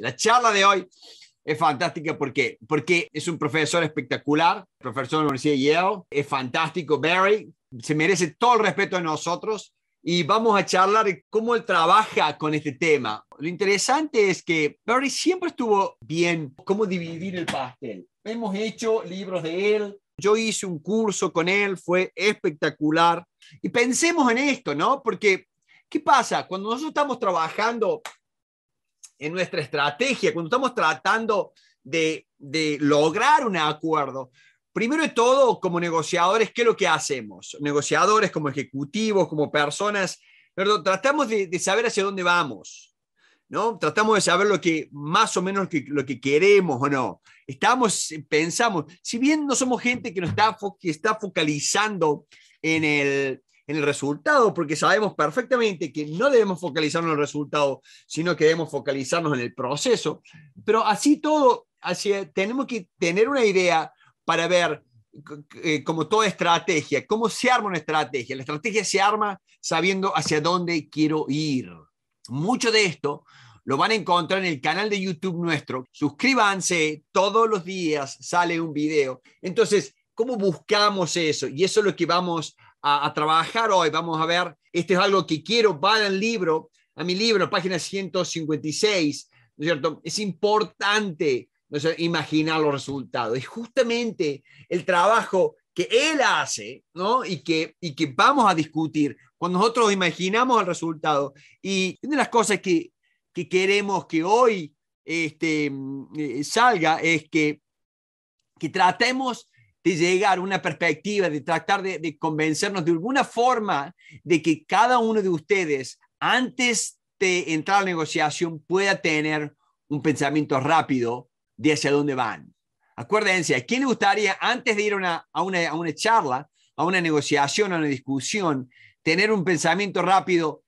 La charla de hoy es fantástica porque, porque es un profesor espectacular, profesor de la Universidad de Yale, es fantástico Barry, se merece todo el respeto de nosotros y vamos a charlar cómo él trabaja con este tema. Lo interesante es que Barry siempre estuvo bien cómo dividir el pastel. Hemos hecho libros de él, yo hice un curso con él, fue espectacular. Y pensemos en esto, ¿no? Porque, ¿qué pasa? Cuando nosotros estamos trabajando en nuestra estrategia, cuando estamos tratando de, lograr un acuerdo, primero de todo, como negociadores, ¿qué es lo que hacemos? Negociadores, como ejecutivos, como personas, perdón tratamos de, saber hacia dónde vamos, ¿no? Tratamos de saber lo que más o menos lo que, queremos o no. Estamos, pensamos, si bien no somos gente que, está, que está focalizando en el, en el resultado, porque sabemos perfectamente que no debemos focalizarnos en el resultado, sino que debemos focalizarnos en el proceso. Pero así todo, así, tenemos que tener una idea para ver eh, como toda estrategia, cómo se arma una estrategia. La estrategia se arma sabiendo hacia dónde quiero ir. Mucho de esto lo van a encontrar en el canal de YouTube nuestro. Suscríbanse, todos los días sale un video. Entonces, ¿cómo buscamos eso? Y eso es lo que vamos a, trabajar hoy. Vamos a ver, esto es algo que quiero, va al libro, a mi libro, página 156, ¿no es cierto? Es importante imaginar los resultados. es justamente el trabajo que él hace, ¿no? Y que, y que vamos a discutir cuando nosotros imaginamos el resultado. Y una de las cosas que, que queremos que hoy este, mm, eh, salga es que, que tratemos de llegar a una perspectiva, de tratar de, convencernos de alguna forma de que cada uno de ustedes, antes de entrar a la negociación, pueda tener un pensamiento rápido de hacia dónde van. Acuérdense, ¿a quién le gustaría, antes de ir a, una, charla, a una negociación, a una discusión, tener un pensamiento rápido?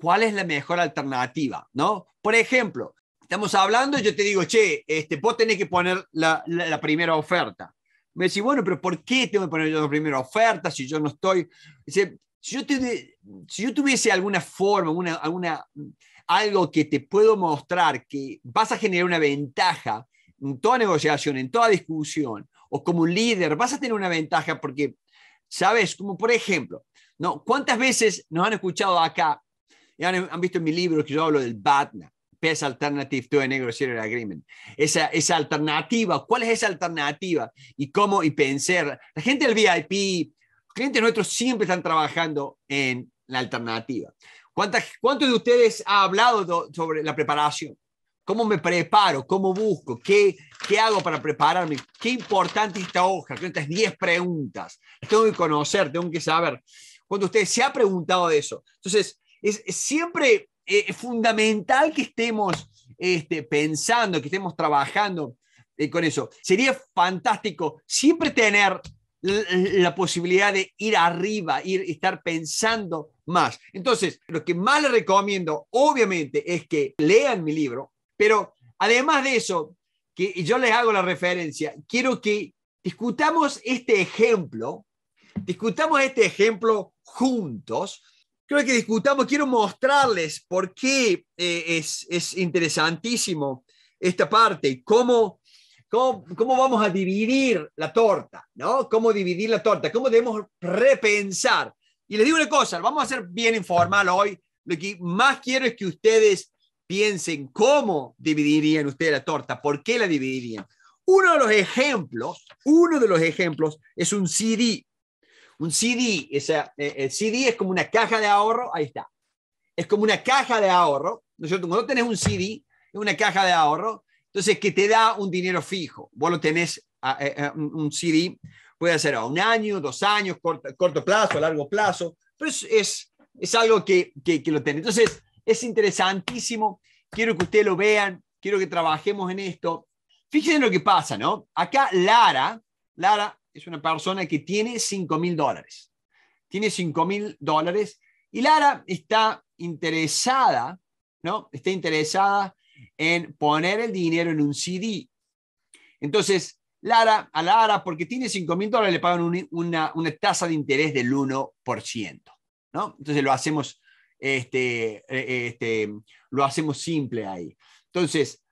¿Cuál es la mejor alternativa? ¿No? Por ejemplo, estamos hablando, yo te digo, che, este, vos tenés que poner la primera oferta. Me decís, bueno, pero ¿por qué tengo que poner yo la primera oferta si yo no estoy? Dice, si yo, te, si yo tuviese alguna forma, una alguna, algo que te puedo mostrar que vas a generar una ventaja en toda negociación, en toda discusión, o como líder, vas a tener una ventaja porque, ¿sabes? Como por ejemplo, ¿no? ¿cuántas veces nos han escuchado acá? Y han, han visto en mi libro que yo hablo del BATNA, PES Alternative to a Negotiated Agreement. Esa, esa alternativa, ¿cuál es esa alternativa? Y cómo, y pensar. La gente del VIP, los clientes nuestros siempre están trabajando en la alternativa. ¿Cuántos de ustedes ha hablado sobre la preparación? ¿Cómo me preparo? ¿Cómo busco? ¿Qué, ¿Qué hago para prepararme? ¿Qué importante esta hoja? Estas 10 preguntas. tengo que conocer, tengo que saber. Cuando ustedes se ha preguntado de eso. Entonces, es siempre eh, es fundamental que estemos este, pensando, que estemos trabajando eh, con eso. Sería fantástico siempre tener la, posibilidad de ir arriba, ir, estar pensando más. Entonces, lo que más les recomiendo, obviamente, es que lean mi libro, pero además de eso, que yo les hago la referencia, quiero que discutamos este ejemplo, discutamos este ejemplo juntos, creo que discutamos, quiero mostrarles por qué eh, es, interesantísimo esta parte, cómo, cómo, vamos a dividir la torta, ¿no? Cómo dividir la torta, cómo debemos repensar. Y les digo una cosa, vamos a ser bien informal hoy, lo que más quiero es que ustedes piensen cómo dividirían ustedes la torta, por qué la dividirían. Uno de los ejemplos, uno de los ejemplos es un CD un CD, eh, el CD es como una caja de ahorro, ahí está. Es como una caja de ahorro, ¿no es cierto? Cuando tenés un CD, es una caja de ahorro, entonces que te da un dinero fijo. Vos lo tenés, ah, eh, eh, un CD, puede ser a un año, dos años, corto, plazo, largo plazo, pero es, es, algo que, que, lo tenés. Entonces, es interesantísimo, quiero que ustedes lo vean, quiero que trabajemos en esto. Fíjense lo que pasa, ¿no? Acá Lara, Lara es una persona que tiene 5 mil dólares. Tiene 5 mil dólares y Lara está interesada, ¿no? Está interesada en poner el dinero en un CD. Entonces, Lara, a Lara, porque tiene 5 mil dólares, le pagan una, tasa de interés del 1%. ¿no? Entonces lo hacemos, este, eh, este, lo hacemos simple ahí. Entonces,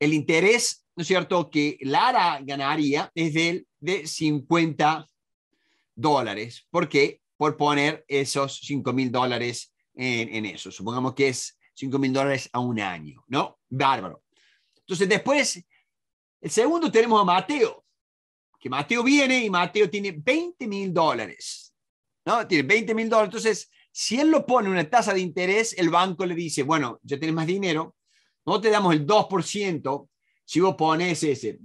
el interés ¿no es cierto?, que Lara ganaría es de 50 dólares. ¿Por qué? Por poner esos 5 mil dólares en, eso. Supongamos que es 5 mil dólares a un año, ¿no? Bárbaro. Entonces, después, el segundo tenemos a Mateo, que Mateo viene y Mateo tiene 20 mil dólares, ¿no? Tiene 20 mil dólares. Entonces, si él lo pone una tasa de interés, el banco le dice, bueno, ya tienes más dinero, no te damos el 2% si vos pones ese.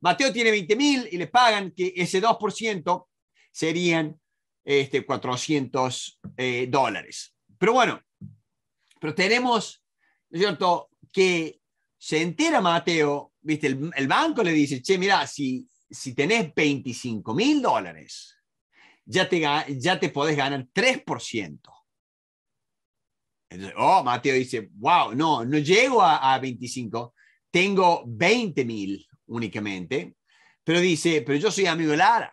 Mateo tiene 20 mil y le pagan que ese 2% serían este, 400 eh, dólares. Pero bueno, pero tenemos, ¿no es cierto?, que se entera Mateo, ¿viste? El, banco le dice, che, mira, si, si tenés 25 mil dólares, ya te, ya te podés ganar 3%. Entonces, oh, Mateo dice, wow, no, no llego a, a 25, tengo 20 mil únicamente, pero dice, pero yo soy amigo de Lara.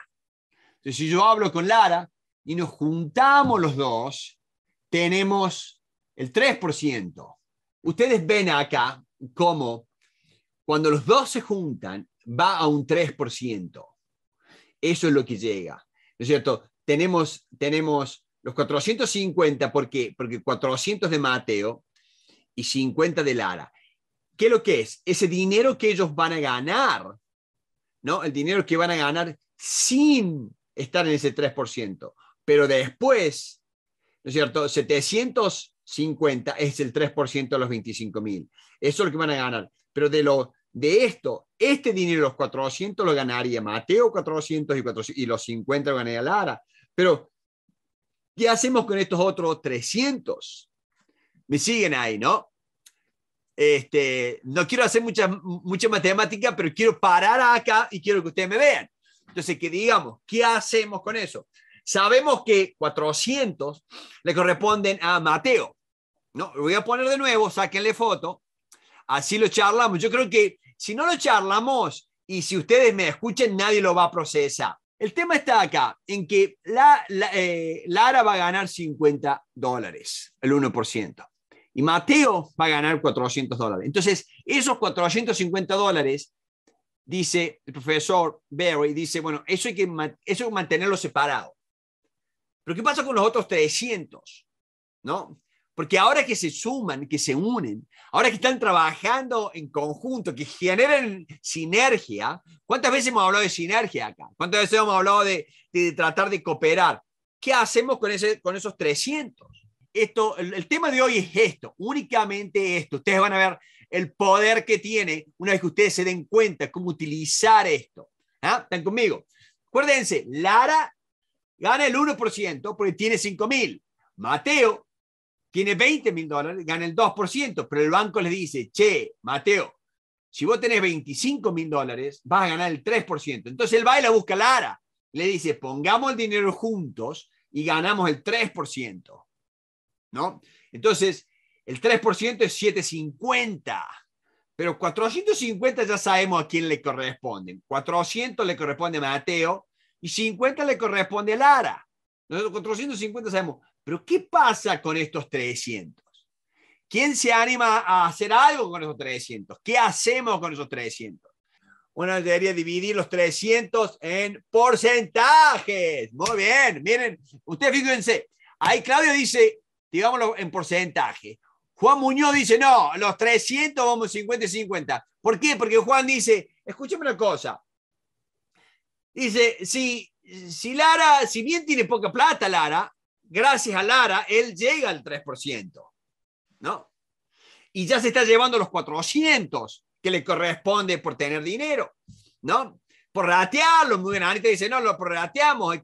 Entonces, si yo hablo con Lara y nos juntamos los dos, tenemos el 3%. Ustedes ven acá cómo cuando los dos se juntan, va a un 3%. Eso es lo que llega. es cierto? Tenemos, tenemos los 450, ¿por Porque 400 de Mateo y 50 de Lara. ¿qué es lo que es? Ese dinero que ellos van a ganar, ¿no? El dinero que van a ganar sin estar en ese 3%. Pero después, ¿no es cierto? 750 es el 3% de los 25 mil. Eso es lo que van a ganar. Pero de, lo, de esto, este dinero, los 400, lo ganaría Mateo y, 400, y los 50 lo ganaría Lara. Pero, ¿qué hacemos con estos otros 300? Me siguen ahí, ¿no? Este, no quiero hacer mucha, mucha matemática, pero quiero parar acá y quiero que ustedes me vean. Entonces, que digamos, ¿qué hacemos con eso? Sabemos que 400 le corresponden a Mateo. No, lo voy a poner de nuevo, sáquenle foto. Así lo charlamos. Yo creo que si no lo charlamos y si ustedes me escuchen, nadie lo va a procesar. El tema está acá, en que la, la eh, Lara va a ganar 50 dólares, el 1% y Mateo va a ganar 400 dólares. Entonces, esos 450 dólares, dice el profesor Berry, dice, bueno, eso hay que, eso mantenerlo separado. Pero ¿qué pasa con los otros 300? ¿No? Porque ahora que se suman, que se unen, ahora que están trabajando en conjunto, que generan sinergia, ¿cuántas veces hemos hablado de sinergia acá? ¿Cuántas veces hemos hablado de, tratar de cooperar? ¿Qué hacemos con, ese, con esos 300? esto, el, tema de hoy es esto, únicamente esto. Ustedes van a ver el poder que tiene una vez que ustedes se den cuenta cómo utilizar esto. ¿ah? ¿Están conmigo? Acuérdense, Lara gana el 1% porque tiene 5 mil. Mateo tiene 20 mil dólares, gana el 2%, pero el banco le dice, che, Mateo, si vos tenés 25 mil dólares, vas a ganar el 3%. Entonces él va y la busca a Lara. Le dice, pongamos el dinero juntos y ganamos el 3%. ¿no? Entonces, el 3% es 750, pero 450 ya sabemos a quién le corresponden. 400 le corresponde a Mateo y 50 le corresponde a Lara. Nosotros 450 sabemos, pero ¿qué pasa con estos 300? ¿Quién se anima a hacer algo con esos 300? ¿Qué hacemos con esos 300? Uno debería dividir los 300 en porcentajes. Muy bien, miren, ustedes fíjense, ahí Claudio dice digámoslo en porcentaje. Juan Muñoz dice, no, los 300 vamos 50 y 50. ¿Por qué? Porque Juan dice, escúchame una cosa. Dice, si, Lara, si bien tiene poca plata Lara, gracias a Lara, él llega al 3%, ¿no? Y ya se está llevando los 400 que le corresponde por tener dinero, ¿no? Por ratearlo, muy bien, Ahorita dice, no, lo prorrateamos y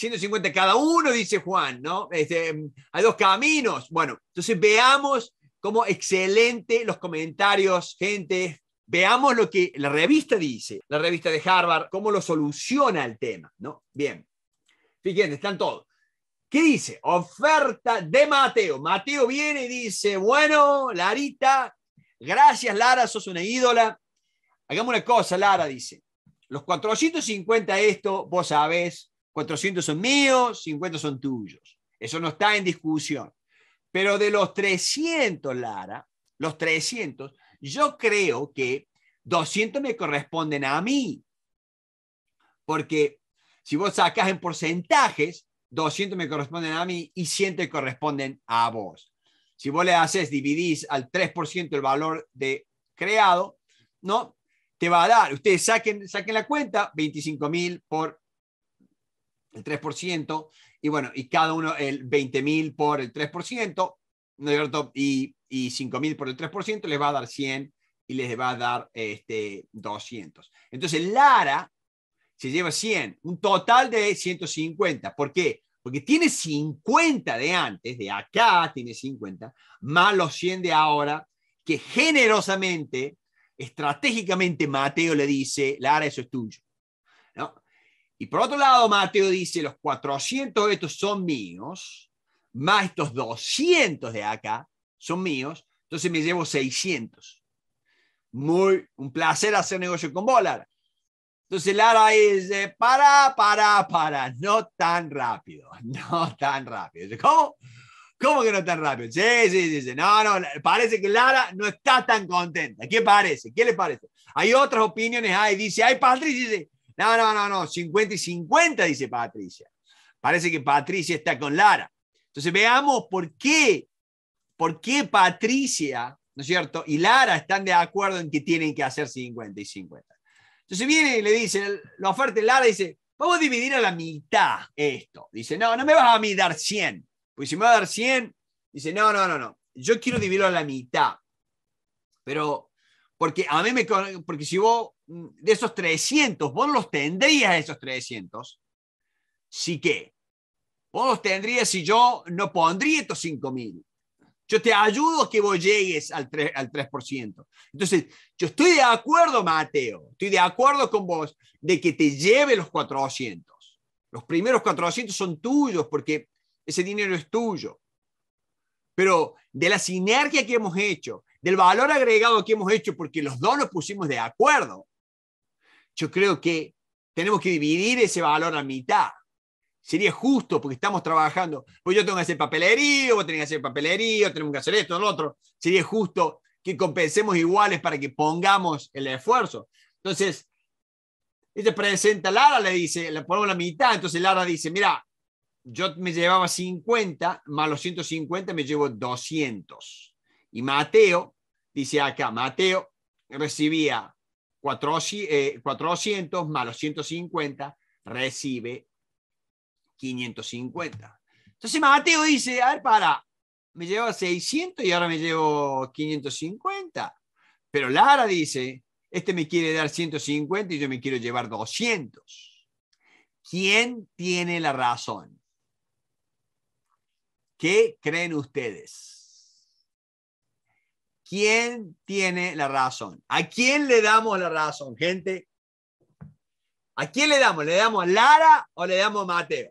150 cada uno, dice Juan, ¿no? Este, mm, hay dos caminos. Bueno, entonces veamos cómo excelente los comentarios, gente. Veamos lo que la revista dice, la revista de Harvard, cómo lo soluciona el tema, ¿no? Bien. Fíjense, están todos. ¿Qué dice? Oferta de Mateo. Mateo viene y dice, bueno, Larita, gracias Lara, sos una ídola. Hagamos una cosa, Lara, dice. Los 450 esto, vos sabés, 400 son míos, 50 son tuyos. Eso no está en discusión. Pero de los 300, Lara, los 300, yo creo que 200 me corresponden a mí. Porque si vos sacás en porcentajes, 200 me corresponden a mí y 100 te corresponden a vos. Si vos le haces, dividís al 3% el valor de creado, ¿no? Te va a dar, ustedes saquen, saquen la cuenta, 25 mil por el 3%, y bueno, y cada uno el 20.000 por el 3%, ¿no es cierto? Y, y por el 3%, les va a dar 100 y les va a dar este, 200. Entonces, Lara se lleva 100, un total de 150. ¿Por qué? Porque tiene 50 de antes, de acá tiene 50, más los 100 de ahora, que generosamente, estratégicamente Mateo le dice, Lara, eso es tuyo. Y por otro lado, Mateo dice, los 400 estos son míos, más estos 200 de acá son míos, entonces me llevo 600. Muy, un placer hacer negocio con Bolar. Entonces Lara dice, para, para, para, no tan rápido, no tan rápido. Dice, ¿Cómo? ¿Cómo que no tan rápido? Sí, sí, sí, No, no, parece que Lara no está tan contenta. ¿Qué parece? ¿Qué le parece? Hay otras opiniones ahí. Dice, ay, Patricia, dice, no, no, no, no, 50 y 50, dice Patricia. Parece que Patricia está con Lara. Entonces veamos por qué, por qué Patricia, ¿no es cierto? Y Lara están de acuerdo en que tienen que hacer 50 y 50. Entonces viene y le dice, la oferta de Lara dice, vamos a dividir a la mitad esto. Dice, no, no me vas a mí dar 100. Pues si me va a dar 100, dice, no, no, no, no. Yo quiero dividirlo a la mitad. Pero porque a mí me. Porque si vos, mm, de esos 300, vos los tendrías esos 300. Sí que. Vos los tendrías si yo no pondría estos 5000. Yo te ayudo a que vos llegues al al 3%. Entonces, yo estoy de acuerdo, Mateo, estoy de acuerdo con vos de que te lleve los 400. Los primeros 400 son tuyos porque ese dinero es tuyo. Pero de la sinergia que hemos hecho, del valor agregado que hemos hecho porque los dos nos pusimos de acuerdo, yo creo que tenemos que dividir ese valor a mitad. Sería justo porque estamos trabajando. Pues yo tengo que hacer papelería, vos tenés que hacer papelería, tenemos que hacer esto, lo otro. Sería justo que compensemos iguales para que pongamos el esfuerzo. Entonces, ella presenta a Lara, le dice, le ponemos la mitad. Entonces Lara dice, mira, yo me llevaba 50, más los 150 me llevo 200. Y Mateo, dice acá, Mateo recibía 400 eh, más los 150, recibe 550. Entonces Mateo dice, a ver, para, me llevo 600 y ahora me llevo 550. Pero Lara dice, este me quiere dar 150 y yo me quiero llevar 200. ¿Quién tiene la razón? ¿Qué creen ustedes? ¿Quién tiene la razón? ¿A quién le damos la razón, gente? ¿A quién le damos? ¿Le damos a Lara o le damos a Mateo?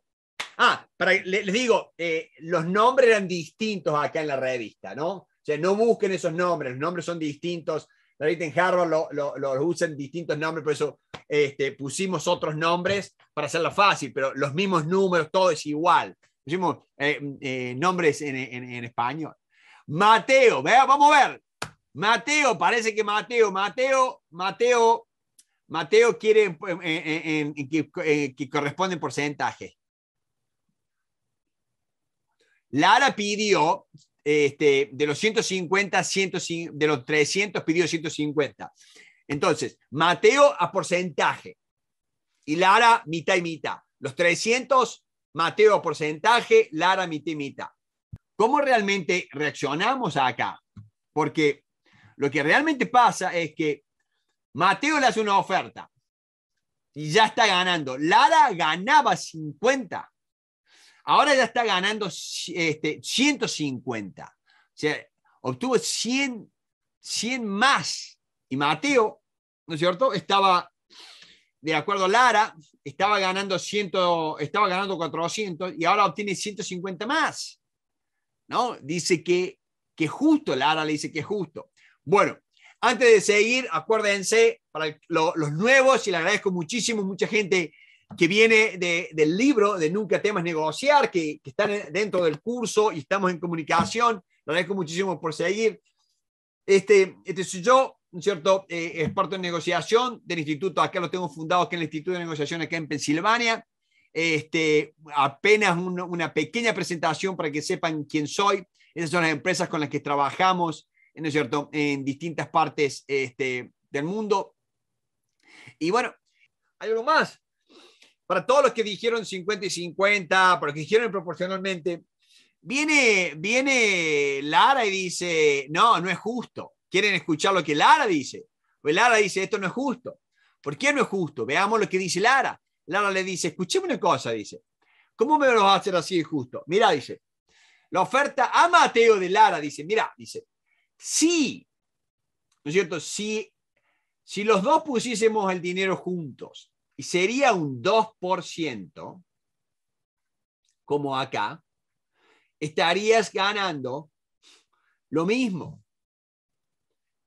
Ah, para, les digo, eh, los nombres eran distintos acá en la revista, ¿no? O sea, no busquen esos nombres, los nombres son distintos. La en Harvard los usan distintos nombres, por eso este, pusimos otros nombres para hacerlo fácil, pero los mismos números, todo es igual. Pusimos eh, eh, nombres en, en español. Mateo, ¿vea? vamos a ver. Mateo, parece que Mateo, Mateo, Mateo, Mateo quiere eh, eh, eh, que, que corresponde en porcentaje. Lara pidió este, de los 150, 150, de los 300 pidió 150. Entonces, Mateo a porcentaje y Lara mitad y mitad. Los 300, Mateo a porcentaje, Lara mitad y mitad. ¿Cómo realmente reaccionamos acá? Porque lo que realmente pasa es que Mateo le hace una oferta y ya está ganando. Lara ganaba 50. Ahora ya está ganando este, 150. O sea, obtuvo 100, 100 más. Y Mateo, ¿no es cierto? Estaba, de acuerdo Lara, estaba ganando, 100, estaba ganando 400 y ahora obtiene 150 más. ¿No? Dice que, que justo, Lara le dice que es justo. Bueno, antes de seguir, acuérdense, para los nuevos, y le agradezco muchísimo, mucha gente que viene del libro de Nunca Temas Negociar, que, están dentro del curso y estamos en comunicación. Le agradezco muchísimo por seguir. Este, este soy yo, un cierto? Eh, experto en negociación del instituto, acá lo tengo fundado, que en el Instituto de Negociación, acá en Pensilvania. Este, apenas una pequeña presentación para que sepan quién soy. Esas son las empresas con las que trabajamos es cierto?, en distintas partes este, del mundo. Y bueno, hay algo más. Para todos los que dijeron 50 y 50, para los que dijeron proporcionalmente, viene, viene Lara y dice, no, no es justo. Quieren escuchar lo que Lara dice. Pues Lara dice, esto no es justo. ¿Por qué no es justo? Veamos lo que dice Lara. Lara le dice, escucheme una cosa, dice. ¿Cómo me lo vas a hacer así de justo? Mira, dice. La oferta a Mateo de Lara dice, mira, dice, Sí, ¿no es cierto? Si, si los dos pusiésemos el dinero juntos y sería un 2%, como acá, estarías ganando lo mismo.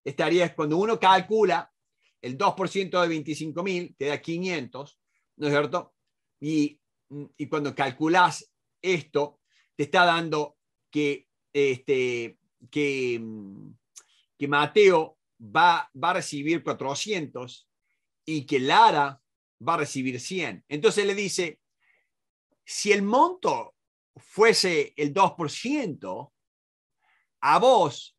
Estarías, cuando uno calcula el 2% de 25.000, te da 500, ¿no es cierto? Y, y cuando calculas esto, te está dando que este, que, mm, que Mateo va, va a recibir 400 y que Lara va a recibir 100. Entonces le dice, si el monto fuese el 2%, a vos,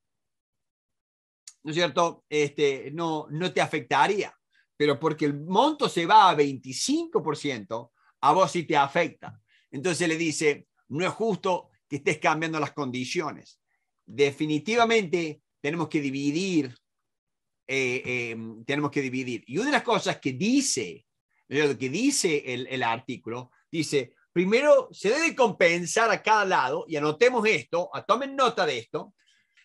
¿no es cierto? Este, no, no te afectaría, pero porque el monto se va a 25%, a vos sí te afecta. Entonces le dice, no es justo que estés cambiando las condiciones definitivamente tenemos que dividir, eh, em, tenemos que dividir. Y una de las cosas que dice, lo que dice el, artículo, dice, primero se debe compensar a cada lado, y anotemos esto, tomen nota de esto,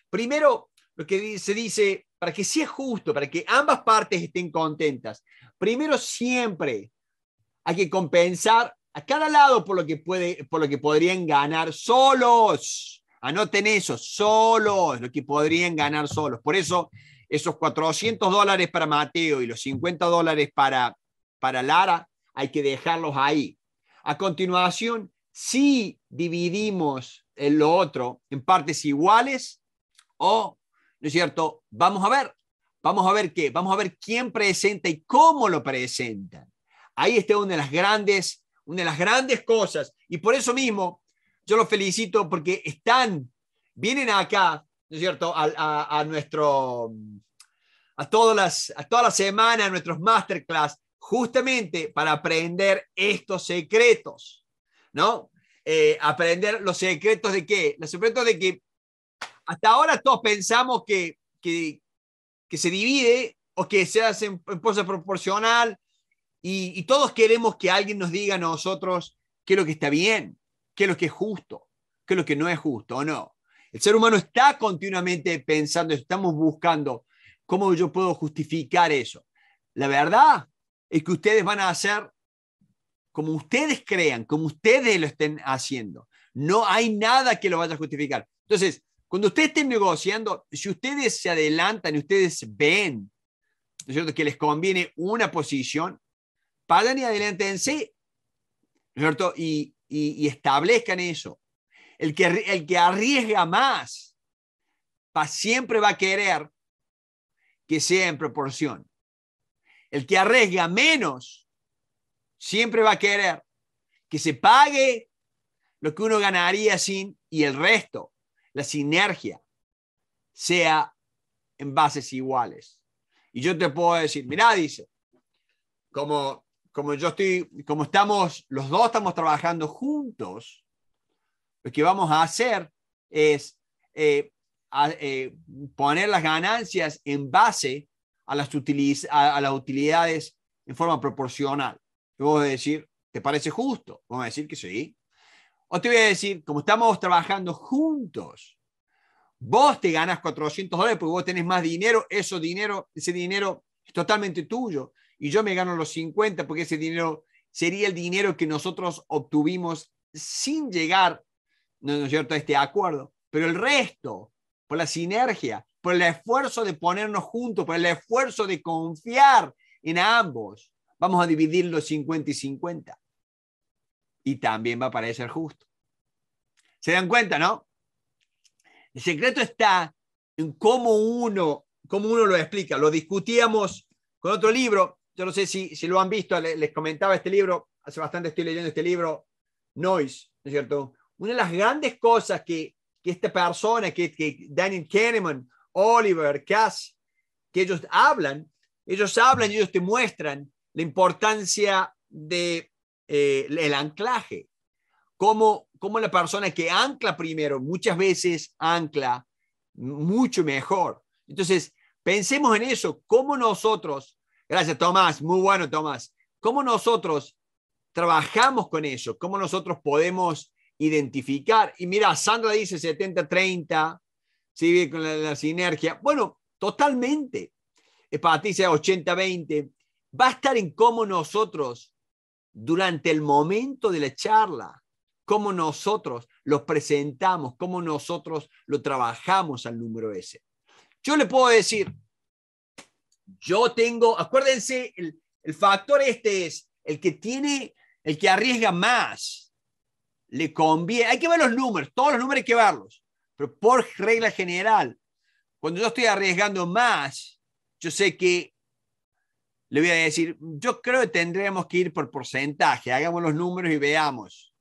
primero lo que se dice, para que sea justo, para que ambas partes estén contentas, primero siempre hay que compensar a cada lado por lo que, puede, por lo que podrían ganar solos. Anoten eso, solos, lo que podrían ganar solos. Por eso, esos 400 dólares para Mateo y los 50 dólares para, para Lara, hay que dejarlos ahí. A continuación, si dividimos el lo otro en partes iguales o, ¿no es cierto? Vamos a ver, vamos a ver qué, vamos a ver quién presenta y cómo lo presenta. Ahí está una de las grandes, una de las grandes cosas. Y por eso mismo, yo los felicito porque están, vienen acá, ¿no es cierto?, a, nuestro, a todas las, a todas las semanas, a nuestros masterclass, justamente para aprender estos secretos, ¿no? Eh, aprender los secretos de qué? Los secretos de que hasta ahora todos pensamos que, que, se divide o que se hace en, proporcional y, y, todos queremos que alguien nos diga a nosotros qué es lo que está bien qué es lo que es justo, qué es lo que no es justo o no. El ser humano está continuamente pensando, estamos buscando cómo yo puedo justificar eso. La verdad es que ustedes van a hacer como ustedes crean, como ustedes lo estén haciendo. No hay nada que lo vaya a justificar. Entonces, cuando ustedes estén negociando, si ustedes se adelantan y ustedes ven ¿no cierto? que les conviene una posición, paguen y adelántense, ¿no es cierto? Y y, establezcan eso. El que, el que arriesga más siempre va a querer que sea en proporción. El que arriesga menos siempre va a querer que se pague lo que uno ganaría sin y el resto, la sinergia, sea en bases iguales. Y yo te puedo decir, mira, dice, como como yo estoy, como estamos, los dos estamos trabajando juntos, lo que vamos a hacer es eh, eh, poner las ganancias en base a las, a, las utilidades en forma proporcional. Vos voy a decir, ¿te parece justo? Vamos a decir que sí. O te voy a decir, como estamos trabajando juntos, vos te ganas 400 dólares porque vos tenés más dinero, eso dinero, ese dinero es totalmente tuyo y yo me gano los 50 porque ese dinero sería el dinero que nosotros obtuvimos sin llegar, ¿no es cierto?, a este acuerdo. Pero el resto, por la sinergia, por el esfuerzo de ponernos juntos, por el esfuerzo de confiar en ambos, vamos a dividir los 50 y 50. Y también va a parecer justo. ¿Se dan cuenta, no? El secreto está en cómo uno, cómo uno lo explica. Lo discutíamos con otro libro, yo no sé si, si lo han visto, les, comentaba este libro, hace bastante estoy leyendo este libro, Noise, ¿no es cierto? Una de las grandes cosas que, que esta persona, que, que Daniel Kahneman, Oliver, Cass, que ellos hablan, ellos hablan y ellos te muestran la importancia del de, eh, el anclaje, como, como la persona que ancla primero muchas veces ancla mucho mejor. Entonces, pensemos en eso, cómo nosotros Gracias, Tomás. Muy bueno, Tomás. ¿Cómo nosotros trabajamos con eso? ¿Cómo nosotros podemos identificar? Y mira, Sandra dice 70-30, Sí, con la, sinergia. Bueno, totalmente. para Patricia 80-20. Va a estar en cómo nosotros, durante el momento de la charla, cómo nosotros lo presentamos, cómo nosotros lo trabajamos al número ese. Yo le puedo decir, yo tengo, acuérdense, el, factor este es el que tiene, el que arriesga más, le conviene, hay que ver los números, todos los números hay que verlos, pero por regla general, cuando yo estoy arriesgando más, yo sé que le voy a decir, yo creo que tendríamos que ir por porcentaje, hagamos los números y veamos.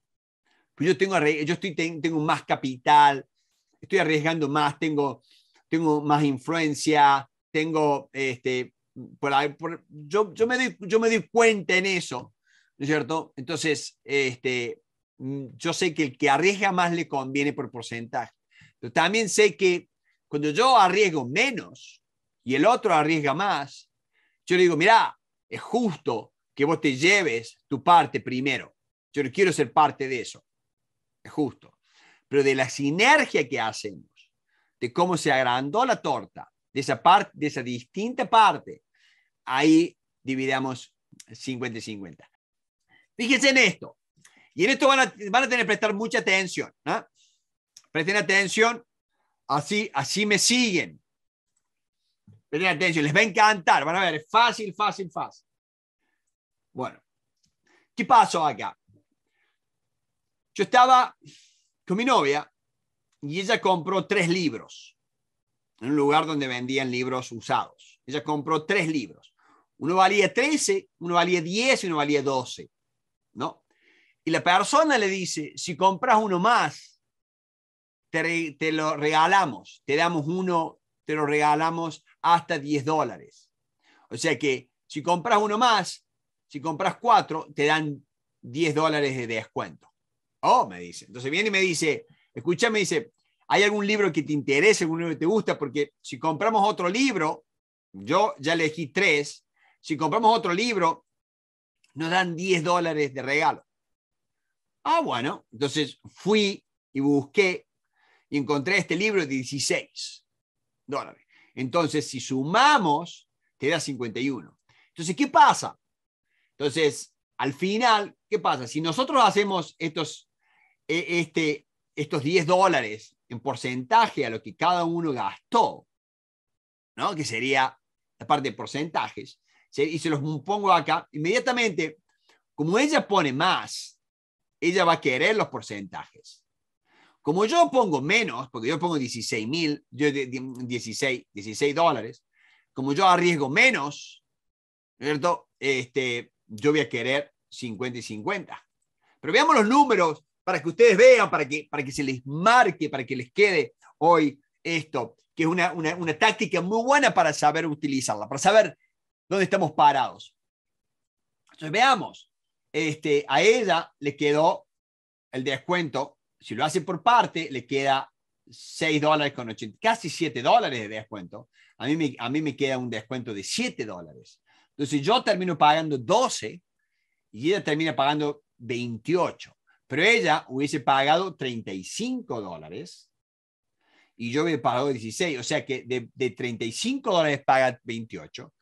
Pues yo tengo, yo tengo más capital, estoy arriesgando más, tengo, tengo más influencia, tengo, este, yo, yo, me doy, yo me cuenta en eso, ¿no es cierto? Entonces, este, mm, yo sé que el que arriesga más le conviene por porcentaje. Pero también sé que cuando yo arriesgo menos y el otro arriesga más, yo le digo, mira, es justo que vos te lleves tu parte primero. Yo no quiero ser parte de eso. Es justo. Pero de la sinergia que hacemos, de cómo se agrandó la torta de esa, parte, de esa distinta parte, ahí dividamos 50 y 50. Fíjense en esto. Y en esto van a, tener que prestar mucha atención. Presten atención, así, así me siguen. Presten atención, les va a encantar, van a ver, fácil, fácil, fácil. Bueno, ¿qué pasó acá? Yo estaba con mi novia y ella compró tres libros en un lugar donde vendían libros usados. Ella compró tres libros. Uno valía 13, uno valía 10 y uno valía 12. ¿no? Y la persona le dice, si compras uno más, te, lo regalamos, te damos uno, te lo regalamos hasta 10 dólares. O sea que si compras uno más, si compras cuatro, te dan 10 dólares de descuento. Oh, me dice. Entonces viene y me dice, escúchame, dice, ¿Hay algún libro que te interese, algún libro que te gusta? Porque si compramos otro libro, yo ya elegí tres, si compramos otro libro, nos dan 10 dólares de regalo. Ah, bueno, entonces fui y busqué y encontré este libro de 16 dólares. Entonces, si sumamos, te da 51. Entonces, ¿qué pasa? Entonces, al final, ¿qué pasa? Si nosotros hacemos estos, e, este, estos 10 dólares en porcentaje a lo que cada uno gastó, ¿no? que sería la parte de porcentajes, y se los pongo acá, inmediatamente, como ella pone más, ella va a querer los porcentajes. Como yo pongo menos, porque yo pongo 16 mil, yo 16, 16 dólares, como yo arriesgo menos, ¿cierto? Este, yo voy a querer 50 y 50. Pero veamos los números para que ustedes vean, para que, para que se les marque, para que les quede hoy esto, que es una, táctica muy buena para saber utilizarla, para saber dónde estamos parados. Entonces veamos, este, a ella le quedó el descuento, si lo hace por parte, le queda 6 dólares con 80, casi 7 dólares de descuento. A mí, me, a mí me queda un descuento de 7 dólares. Entonces yo termino pagando 12 y ella termina pagando 28. Pero ella hubiese pagado 35 dólares y yo hubiera pagado 16. O sea que de, 35 dólares paga 28.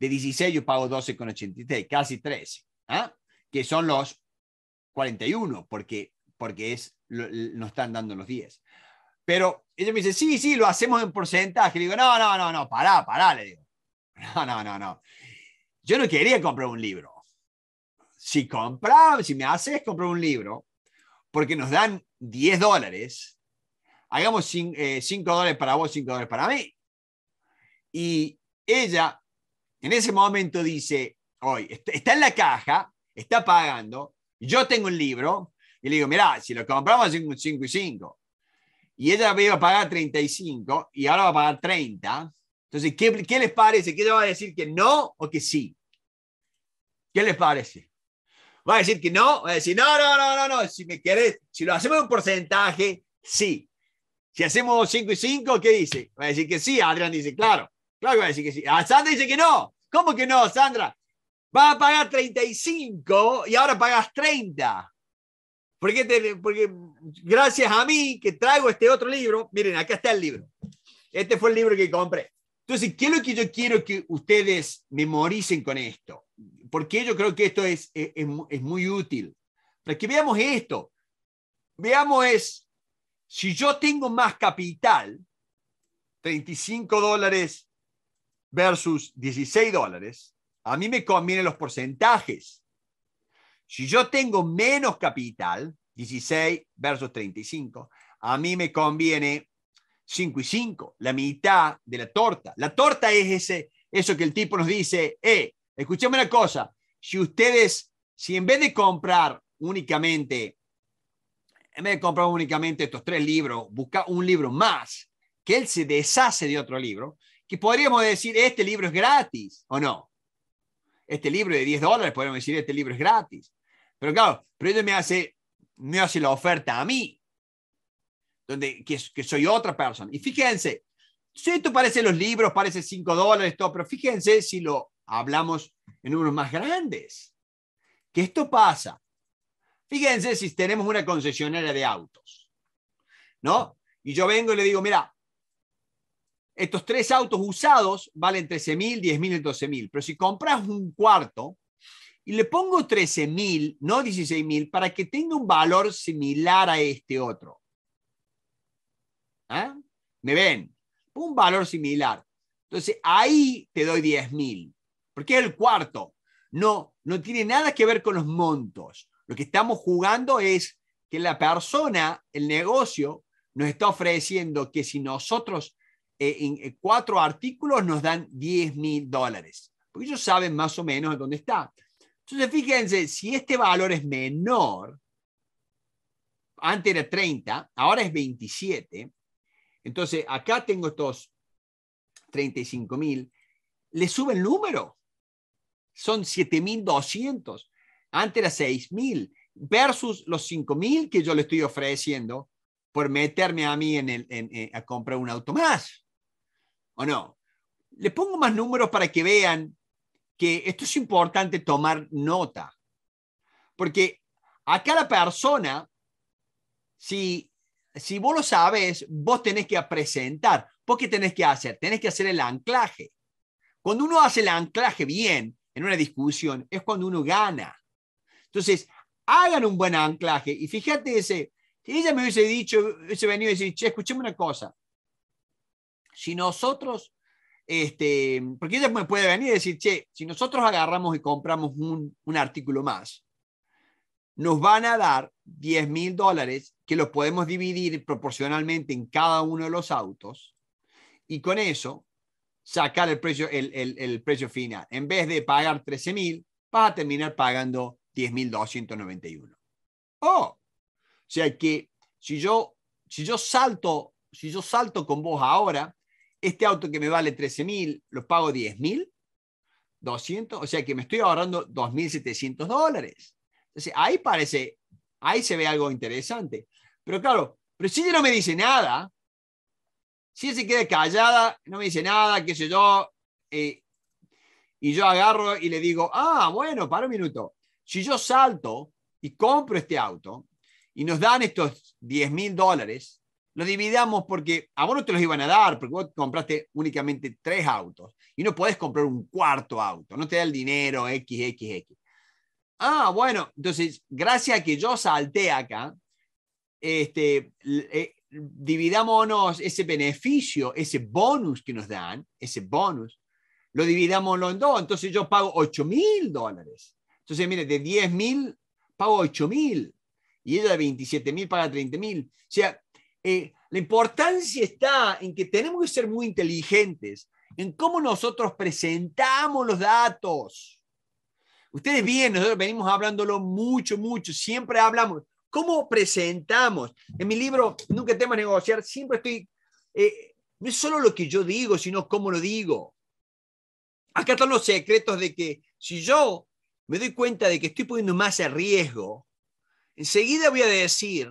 De 16 yo pago 12,83, casi 13. ¿ah? Que son los 41, porque, porque es, nos están dando los 10. Pero ella me dice, sí, sí, lo hacemos en porcentaje. Le digo, no, no, no, no, pará, pará, le digo. No, no, no, no. Yo no quería comprar un libro. Si compras, si me haces comprar un libro, porque nos dan 10 dólares, hagamos 5 eh, dólares para vos, 5 dólares para mí. Y ella en ese momento dice, hoy, está en la caja, está pagando, yo tengo un libro, y le digo, mirá, si lo compramos 5 y 5. Y ella me iba a pagar 35 y ahora va a pagar 30. Entonces, ¿qué, les parece? ¿Qué le va a decir que no o que sí? ¿Qué les parece? Va a decir que no, va a decir, no, no, no, no, no, si me querés, si lo hacemos un porcentaje, sí. Si hacemos 5 y 5, ¿qué dice? Va a decir que sí, Adrián dice, claro, claro que va a decir que sí. Ah, Sandra dice que no, ¿cómo que no, Sandra? va a pagar 35 y ahora pagas 30. qué porque gracias a mí que traigo este otro libro, miren, acá está el libro. Este fue el libro que compré. Entonces, ¿qué es lo que yo quiero que ustedes memoricen con esto? porque yo creo que esto es, es, muy útil. Para que veamos esto, veamos es, si yo tengo más capital, 35 dólares versus 16 dólares, a mí me convienen los porcentajes. Si yo tengo menos capital, 16 versus 35, a mí me conviene 5 y 5, la mitad de la torta. La torta es ese, eso que el tipo nos dice, eh, Escuchame una cosa, si ustedes, si en vez de comprar únicamente, en vez de únicamente estos tres libros, busca un libro más, que él se deshace de otro libro, que podríamos decir, este libro es gratis, ¿o no? Este libro de 10 dólares, podríamos decir, este libro es gratis. Pero claro, pero él me hace, me hace la oferta a mí, donde, que, soy otra persona. Y fíjense, si esto parece los libros, parece 5 dólares, todo, pero fíjense si lo hablamos en números más grandes. ¿Qué esto pasa. Fíjense si tenemos una concesionaria de autos, ¿no? Y yo vengo y le digo, mira, estos tres autos usados valen 13 mil, 10 mil y $12,000. pero si compras un cuarto y le pongo 13 mil, no 16 mil, para que tenga un valor similar a este otro. ¿Ah? ¿Me ven? Un valor similar. Entonces ahí te doy 10 mil. Porque el cuarto. No, no tiene nada que ver con los montos. Lo que estamos jugando es que la persona, el negocio, nos está ofreciendo que si nosotros eh, en eh, cuatro artículos nos dan 10 mil dólares, porque ellos saben más o menos dónde está. Entonces, fíjense, si este valor es menor, antes era 30, ahora es 27, entonces acá tengo estos 35 mil, le sube el número son 7.200, antes era 6.000, versus los 5.000 que yo le estoy ofreciendo por meterme a mí en, a comprar un auto más. ¿O no? Le pongo más números para que vean que esto es importante tomar nota. Porque a cada persona, si, si vos lo sabes, vos tenés que presentar. ¿Vos qué tenés que hacer? Tenés que hacer el anclaje. Cuando uno hace el anclaje bien, en una discusión es cuando uno gana. Entonces, hagan un buen anclaje y fíjate ese, si ella me hubiese dicho, hubiese venido a decir, che, escuchemos una cosa, si nosotros, este, porque ella me puede venir a decir, che, si nosotros agarramos y compramos un, un artículo más, nos van a dar 10 mil dólares que los podemos dividir proporcionalmente en cada uno de los autos y con eso sacar el precio, el, precio final. En vez de pagar 13.000, vas a terminar pagando 10.291. Oh, o sea que si yo, si yo salto, si yo salto con vos ahora, este auto que me vale 13.000, lo pago 10.200, o sea que me estoy ahorrando 2.700 dólares. Entonces ahí parece, ahí se ve algo interesante. Pero claro, pero si ella no me dice nada, si ella se queda callada, no me dice nada, qué sé yo, eh, y yo agarro y le digo, ah, bueno, para un minuto, si yo salto y compro este auto y nos dan estos 10 mil dólares, los dividamos porque a vos no te los iban a dar, porque vos compraste únicamente tres autos y no podés comprar un cuarto auto, no te da el dinero, XXX. Ah, bueno, entonces, gracias a que yo salté acá, este, eh, dividámonos ese beneficio, ese bonus que nos dan, ese bonus, lo dividámoslo en dos. Entonces yo pago 8 mil dólares. Entonces, mire, de 10 mil pago 8 mil y ella de 27 mil paga 30 mil. O sea, eh, la importancia está en que tenemos que ser muy inteligentes en cómo nosotros presentamos los datos. Ustedes bien, nosotros venimos hablándolo mucho, mucho, siempre hablamos. ¿Cómo presentamos? En mi libro, Nunca temas negociar, siempre estoy, eh, no es solo lo que yo digo, sino cómo lo digo. Acá están los secretos de que si yo me doy cuenta de que estoy poniendo más a riesgo, enseguida voy a decir,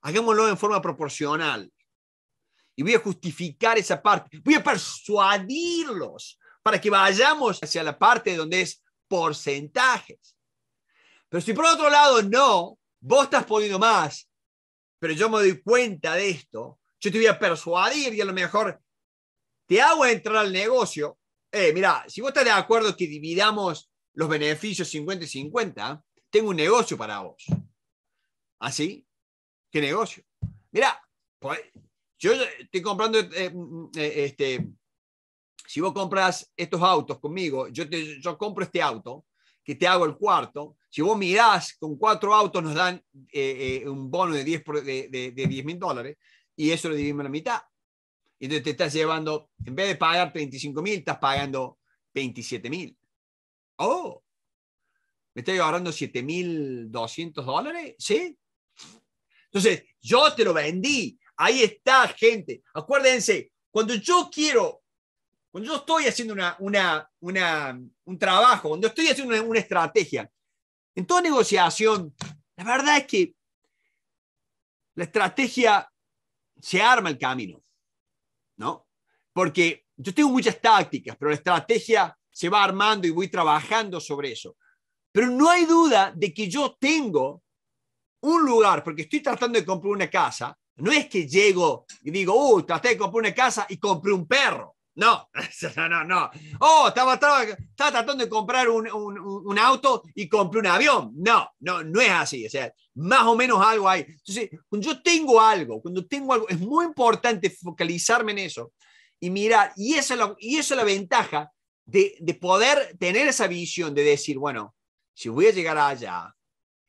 hagámoslo en forma proporcional. Y voy a justificar esa parte, voy a persuadirlos para que vayamos hacia la parte donde es porcentajes. Pero si por otro lado no, vos estás poniendo más, pero yo me doy cuenta de esto, yo te voy a persuadir y a lo mejor te hago entrar al negocio. Eh, mira, si vos estás de acuerdo que dividamos los beneficios 50 y 50, tengo un negocio para vos. ¿Así? ¿Qué negocio? Mira, pues, yo estoy comprando, eh, eh, mm, eh, este, si vos compras estos autos conmigo, yo, te, yo compro este auto, que te hago el cuarto. Si vos mirás, con cuatro autos nos dan eh, eh, un bono de 10 de, mil dólares y eso lo dividimos en la mitad. Y entonces te estás llevando, en vez de pagar 35 mil, estás pagando 27 mil. ¡Oh! ¿Me estoy ahorrando 7 mil 200 dólares? ¿Sí? Entonces, yo te lo vendí. Ahí está, gente. Acuérdense, cuando yo quiero cuando yo estoy haciendo una, un trabajo, cuando estoy haciendo una, una estrategia, en toda negociación, la verdad es que la estrategia se arma el camino, ¿no? Porque yo tengo muchas tácticas, pero la estrategia se va armando y voy trabajando sobre eso. Pero no hay duda de que yo tengo un lugar, porque estoy tratando de comprar una casa, no es que llego y digo, uh, traté de comprar una casa y compré un perro. No, no, no, no. Oh, estaba, tratando de comprar un, auto y compré un avión. No, no, no es así. O sea, más o menos algo hay. Entonces, cuando yo tengo algo, cuando tengo algo, es muy importante focalizarme en eso y mirar. Y esa es la, y la ventaja de, poder tener esa visión de decir, bueno, si voy a llegar allá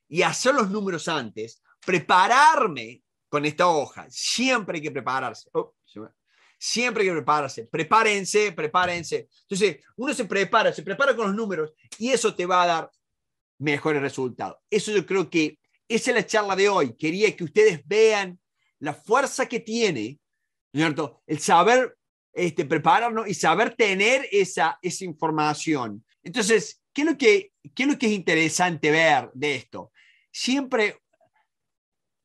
y hacer los números antes, prepararme con esta hoja. Siempre hay que prepararse. Oh, Siempre que prepararse. Prepárense, prepárense. Entonces, uno se prepara, se prepara con los números y eso te va a dar mejores resultados. Eso yo creo que es la charla de hoy. Quería que ustedes vean la fuerza que tiene, ¿cierto? El saber este, prepararnos y saber tener esa, esa información. Entonces, ¿qué lo que, ¿qué es lo que es interesante ver de esto? Siempre,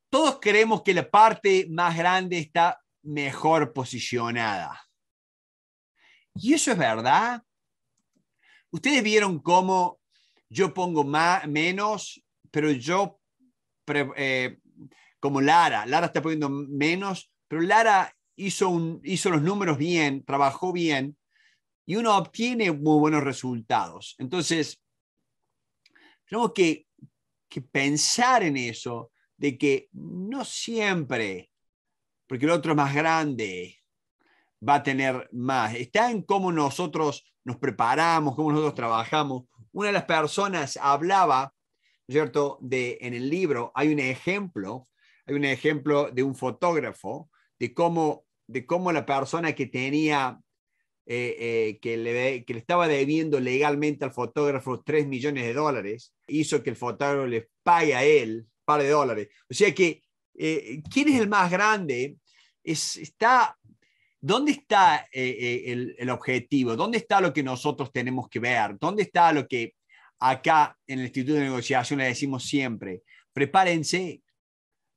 todos creemos que la parte más grande está mejor posicionada. ¿Y eso es verdad? Ustedes vieron cómo yo pongo más, menos, pero yo, eh, como Lara, Lara está poniendo menos, pero Lara hizo, hizo los números bien, trabajó bien y uno obtiene muy buenos resultados. Entonces, tenemos que pensar en eso, de que no siempre porque el otro es más grande, va a tener más. Está en cómo nosotros nos preparamos, cómo nosotros trabajamos. Una de las personas hablaba, ¿cierto? De, en el libro hay un ejemplo, hay un ejemplo de un fotógrafo, de cómo, de cómo la persona que tenía, eh, eh, que, le, que le estaba debiendo legalmente al fotógrafo tres millones de dólares, hizo que el fotógrafo le pague a él un par de dólares. O sea que eh, quién es el más grande, es, está, ¿dónde está eh, eh, el, objetivo? ¿Dónde está lo que nosotros tenemos que ver? ¿Dónde está lo que acá en el Instituto de Negociación le decimos siempre? Prepárense,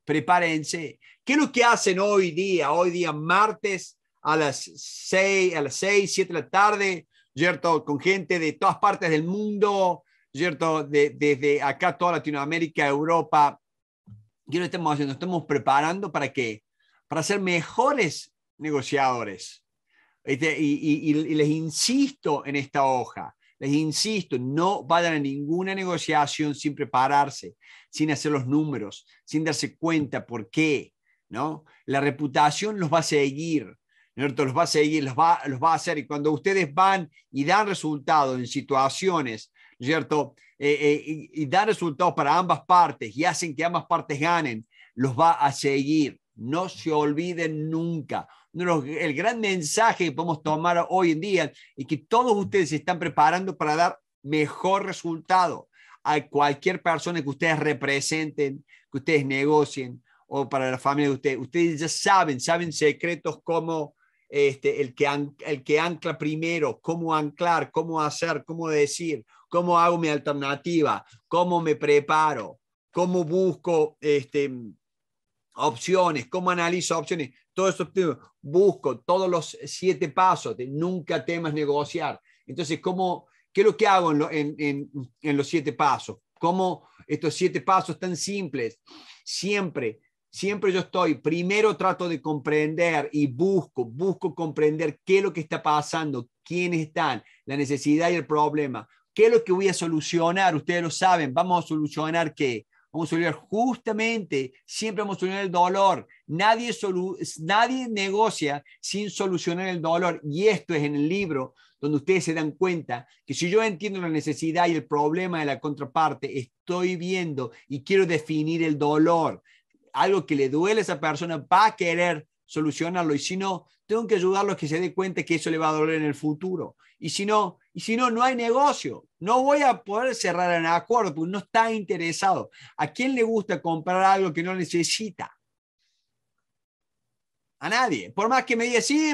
prepárense. ¿Qué es lo que hacen hoy día? Hoy día, martes a las 6, a las 6, 7 de la tarde, ¿cierto? Con gente de todas partes del mundo, ¿cierto? desde acá, toda Latinoamérica, Europa, ¿Qué lo estamos haciendo? Estamos preparando para qué? Para ser mejores negociadores. Este, y, les insisto en esta hoja, les insisto, no vayan a ninguna negociación sin prepararse, sin hacer los números, sin darse cuenta por qué, ¿no? La reputación los va a seguir, los va a seguir, los va a hacer. Y cuando ustedes van y dan resultados en situaciones ¿cierto? Eh, eh, y, dar da resultados para ambas partes y hacen que ambas partes ganen, los va a seguir. No se olviden nunca. el gran mensaje que podemos tomar hoy en día es que todos ustedes se están preparando para dar mejor resultado a cualquier persona que ustedes representen, que ustedes negocien o para la familia de ustedes. Ustedes ya saben, saben secretos como este, el, que el que ancla primero, cómo anclar, cómo hacer, cómo decir. ¿Cómo hago mi alternativa? ¿Cómo me preparo? ¿Cómo busco este, opciones? ¿Cómo analizo opciones? Todo eso busco todos los siete pasos de nunca temas negociar. Entonces, ¿qué es lo que hago en, en los siete pasos? ¿Cómo estos siete pasos tan simples? Siempre siempre yo estoy, primero trato de comprender y busco, busco comprender qué es lo que está pasando, quiénes están, la necesidad y el problema. ¿Qué es lo que voy a solucionar? Ustedes lo saben, vamos a solucionar qué? Vamos a solucionar justamente, siempre vamos a solucionar el dolor. Nadie, nadie negocia sin solucionar el dolor. Y esto es en el libro donde ustedes se dan cuenta que si yo entiendo la necesidad y el problema de la contraparte, estoy viendo y quiero definir el dolor. Algo que le duele a esa persona va a querer solucionarlo y si no, tengo que ayudarlo a que se dé cuenta que eso le va a doler en el futuro. Y si no, y si no, no hay negocio. No voy a poder cerrar un acuerdo porque no está interesado. ¿A quién le gusta comprar algo que no necesita? A nadie. Por más que me diga, sí,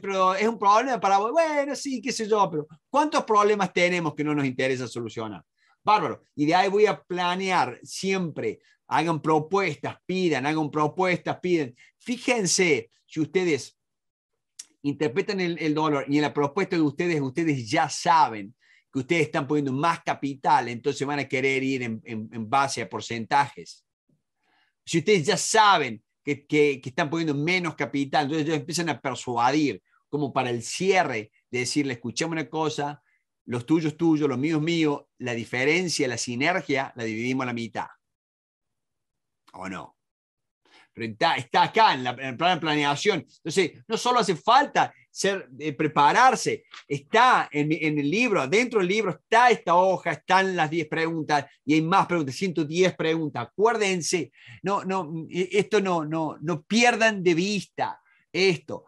pero, es un problema para vos. Bueno, sí, qué sé yo, pero ¿cuántos problemas tenemos que no nos interesa solucionar? Bárbaro. Y de ahí voy a planear siempre. Hagan propuestas, pidan, hagan propuestas, piden. Fíjense si ustedes interpretan el, el dólar y en la propuesta de ustedes, ustedes ya saben que ustedes están poniendo más capital, entonces van a querer ir en, base a porcentajes. Si ustedes ya saben que, que, están poniendo menos capital, entonces empiezan a persuadir, como para el cierre, de decirle, escuchemos una cosa, los tuyos tuyos, los míos míos, la diferencia, la sinergia, la dividimos a la mitad. ¿O no? está, acá en, la, planeación. Entonces, no solo hace falta ser, eh, prepararse, está en, en, el libro, dentro del libro está esta hoja, están las 10 preguntas y hay más preguntas, 110 preguntas. Acuérdense, no, no, e, esto no, no, pierdan de vista esto.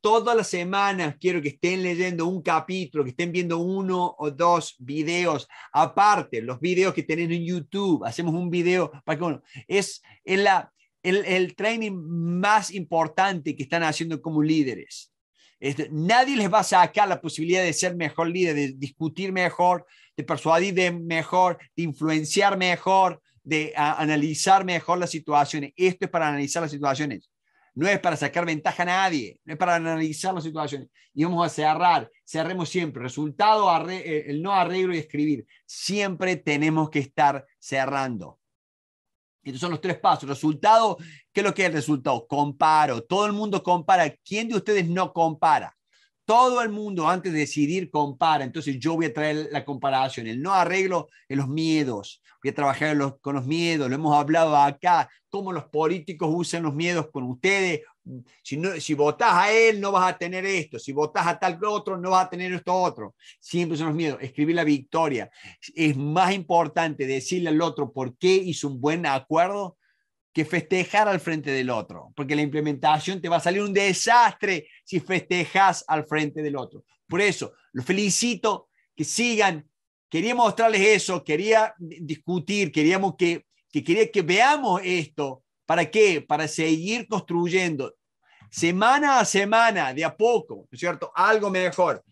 todas las semanas quiero que estén leyendo un capítulo, que estén viendo uno o dos videos. Aparte, los videos que tienen en YouTube, hacemos un video para que, es en la el, training más importante que están haciendo como líderes. Este, nadie les va a sacar la posibilidad de ser mejor líder, de discutir mejor, de persuadir mejor, de influenciar mejor, de analizar mejor las situaciones. Esto es para analizar las situaciones. No es para sacar ventaja a nadie, no es para analizar las situaciones. Y vamos a cerrar, cerremos siempre. Resultado, eh, el no arreglo y escribir. Siempre tenemos que estar cerrando. Estos son los tres pasos. Resultado, ¿qué es lo que es el resultado? Comparo. Todo el mundo compara. ¿Quién de ustedes no compara? Todo el mundo antes de decidir compara. Entonces yo voy a traer la comparación. El no arreglo en los miedos. Voy a trabajar con los miedos. Lo hemos hablado acá. Cómo los políticos usan los miedos con ustedes si, no, si votas a él, no vas a tener esto. Si votas a tal otro, no vas a tener esto otro. Siempre son los miedos. Escribir la victoria. Es más importante decirle al otro por qué hizo un buen acuerdo que festejar al frente del otro, porque la implementación te va a salir un desastre si festejas al frente del otro. Por eso, los felicito, que sigan. Quería mostrarles eso, quería discutir, queríamos que, que, quería que veamos esto ¿Para qué? Para seguir construyendo semana a semana, de a poco, ¿no es cierto? Algo mejor.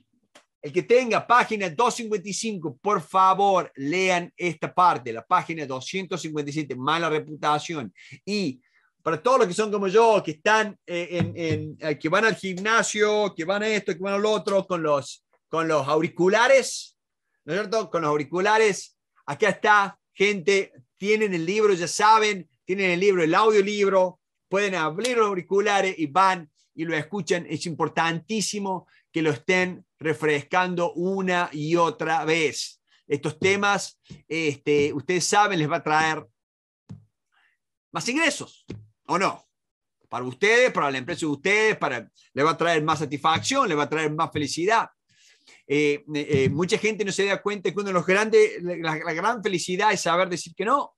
El que tenga página 255, por favor, lean esta parte, la página 257, mala reputación. Y para todos los que son como yo, que están eh, en, eh, que van al gimnasio, que van a esto, que van al otro, con los, con los auriculares, ¿no es cierto? Con los auriculares, acá está, gente, tienen el libro, ya saben, tienen el libro, el audiolibro, pueden abrir los auriculares y van y lo escuchan. Es importantísimo que lo estén refrescando una y otra vez. Estos temas, este, ustedes saben, les va a traer más ingresos, ¿o no? Para ustedes, para la empresa de ustedes, para, les va a traer más satisfacción, les va a traer más felicidad. Eh, eh, eh, mucha gente no se da cuenta que uno de los grandes, la gran felicidad es saber decir que no,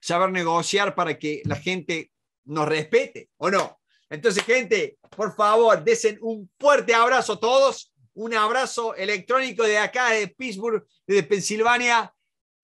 saber negociar para que la gente nos respete, ¿o no? Entonces, gente, por favor, desen un fuerte abrazo a todos, un abrazo electrónico de acá, de Pittsburgh, de Pensilvania.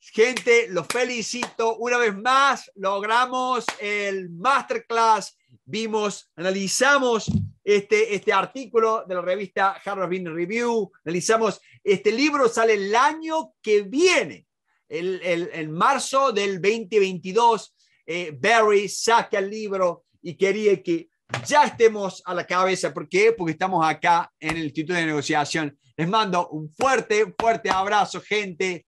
Gente, los felicito. Una vez más, logramos el masterclass. Vimos, analizamos este, este artículo de la revista Harvard Business Review. Analizamos este libro, sale el año que viene el, en marzo del 2022, eh, Barry saca el libro y quería que ya estemos a la cabeza. ¿Por qué? Porque estamos acá en el Instituto de Negociación. Les mando un fuerte, fuerte abrazo, gente.